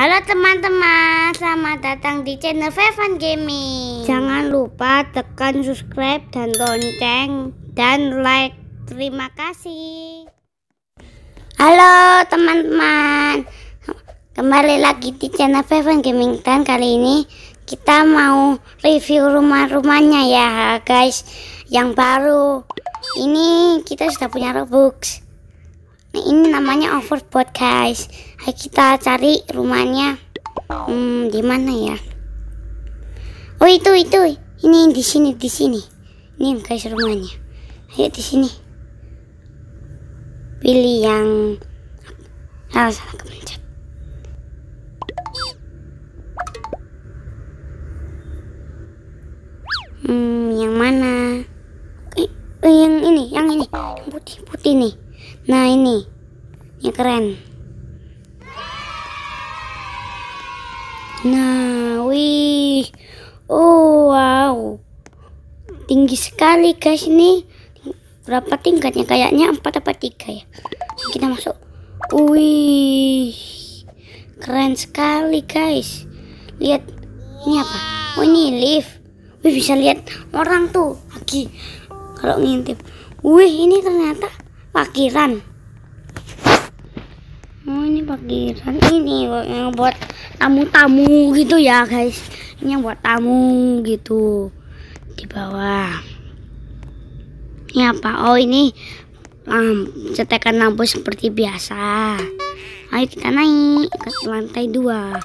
Halo teman-teman, selamat datang di channel Fevan Gaming. Jangan lupa tekan subscribe dan lonceng dan like. Terima kasih. Halo teman-teman, kembali lagi di channel Fevan Gaming dan kali ini kita mau review rumah-rumahnya ya guys yang baru. Ini kita sudah punya Robux. Nah ini namanya overboard guys. Ayo kita cari rumahnya. Hmm, di mana ya? Oh itu itu. Ini di sini di sini. Ini guys rumahnya. Ayo di sini. Pilih yang ah salah kepencet. Hmm, yang mana? Eh, eh yang ini, yang ini, yang putih putih nih. Nah ini, ini keren. Nah, wih, oh wow, tinggi sekali guys ini. Berapa tingkatnya? Kayaknya empat apa tiga ya. Kita masuk. Wih, keren sekali guys. Lihat, ini apa? Oh ini lift. Wih bisa lihat orang tuh lagi kalau ngintip. Wih ini ternyata parkiran oh ini parkiran ini yang buat tamu-tamu gitu ya guys ini yang buat tamu gitu di bawah ini apa oh ini um, cetekan lampu seperti biasa ayo kita naik ke lantai dua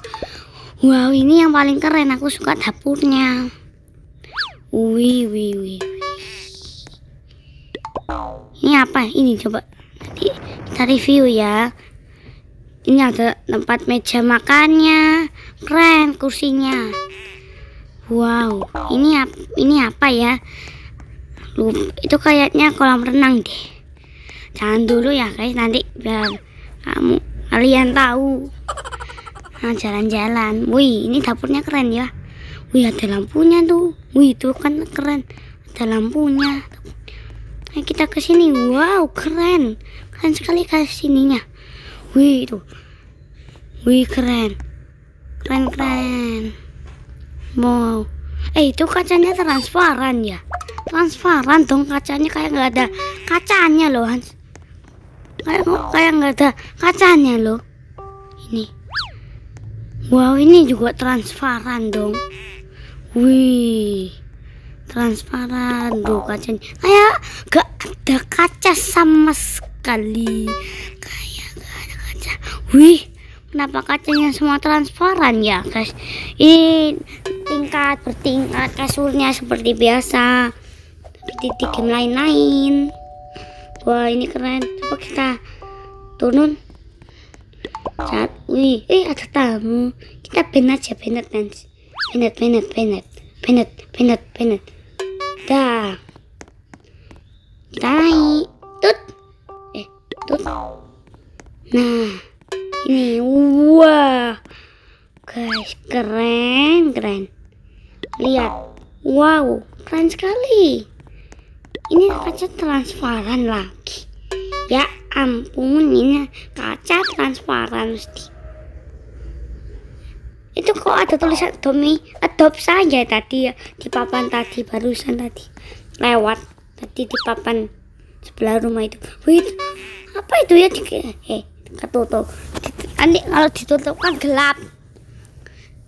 wow ini yang paling keren aku suka dapurnya wih wih wih ini apa ini coba nanti kita review ya ini ada tempat meja makannya keren kursinya wow ini apa ini apa ya Lu itu kayaknya kolam renang deh jangan dulu ya guys nanti biar kamu kalian tahu nah jalan-jalan wih ini dapurnya keren ya wih ada lampunya tuh wih itu kan keren ada lampunya Nah kita ke sini, wow keren, keren sekali ke sininya. Wih itu, wih keren, keren keren. Wow, eh itu kacanya transparan ya, transparan dong kacanya kayak nggak ada kacanya loh Hans. Kayak kayak nggak ada kacanya loh. Ini, wow ini juga transparan dong. Wih transparan tuh kacanya kayak gak ada kaca sama sekali kayak gak ada kaca wih kenapa kacanya semua transparan ya guys ini tingkat bertingkat kasurnya seperti biasa seperti game lain-lain wah ini keren coba kita turun saat wih eh ada tamu kita penat ya, penat nanti penat penat penat penat penat penat kita naik Tut. Eh, tut. Nah, ini wow Guys, keren, keren. Lihat. Wow, keren sekali. Ini kaca transparan lagi. Ya ampun, ini kaca transparan mesti itu kok ada tulisan domi adopt saja tadi ya di papan tadi barusan tadi lewat tadi di papan sebelah rumah itu wait apa itu ya eh, eh ketutup nanti kalau ditutup kan gelap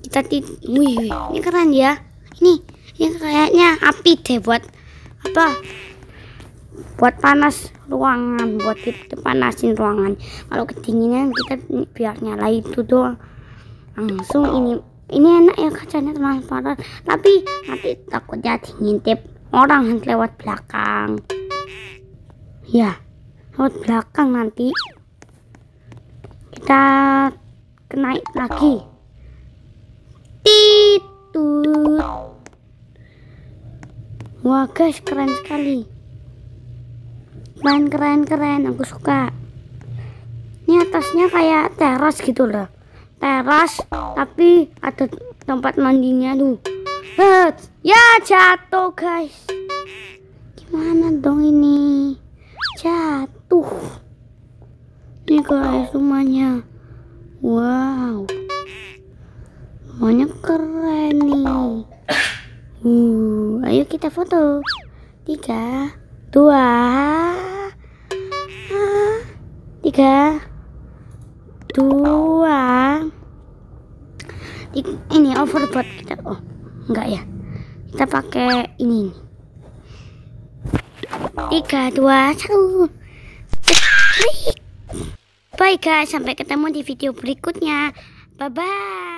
kita di wih, wih ini keren ya ini ini kayaknya api deh buat apa buat panas ruangan buat panasin ruangan kalau kedinginan kita biar nyala itu doang langsung hmm, ini ini enak ya kacanya transparan tapi nanti jadi ngintip orang yang lewat belakang ya lewat belakang nanti kita kenaik lagi titut wah guys keren sekali keren keren keren aku suka ini atasnya kayak teras gitu loh teras tapi ada tempat mandinya tuh ya jatuh guys gimana dong ini jatuh ini guys semuanya wow semuanya keren nih uh, ayo kita foto tiga dua ah, tiga dua ini overboard kita oh enggak ya kita pakai ini tiga dua satu baik guys sampai ketemu di video berikutnya bye bye